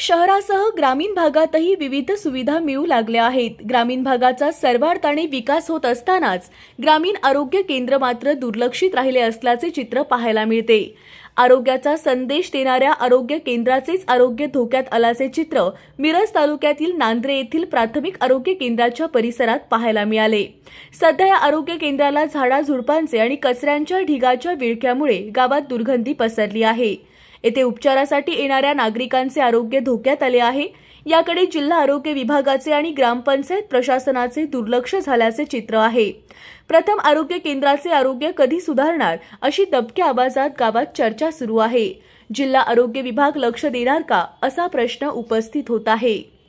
शहरासह ग्रामीण भागातही विविध सुविधा मिळू लागल्या आहेत ग्रामीण भागाचा सर्वार्थाने विकास होत असतानाच ग्रामीण आरोग्य केंद्र मात्र दुर्लक्षित राहिले असल्याचे चित्र पाहायला मिळते आरोग्याचा संदेश देणाऱ्या आरोग्य केंद्राचेच आरोग्य धोक्यात आल्याचे चित्र मिरज तालुक्यातील नांद्रे येथील प्राथमिक आरोग्य केंद्राच्या परिसरात पाहायला मिळाले सध्या या आरोग्य केंद्राला झाडा आणि कचऱ्यांच्या ढिगाच्या विळख्यामुळे गावात दुर्गंधी पसरली आहे येथे उपचारासाठी येणाऱ्या नागरिकांचे आरोग्य धोक्यात आले आहे याकडे जिल्हा आरोग्य विभागाचे आणि ग्रामपंचायत प्रशासनाचे दुर्लक्ष झाल्याचे चित्र आहे प्रथम आरोग्य केंद्राचे आरोग्य कधी सुधारणार अशी दबक्या आवाजात गावात चर्चा सुरू आहे जिल्हा आरोग्य विभाग लक्ष देणार का असा प्रश्न उपस्थित होत आहे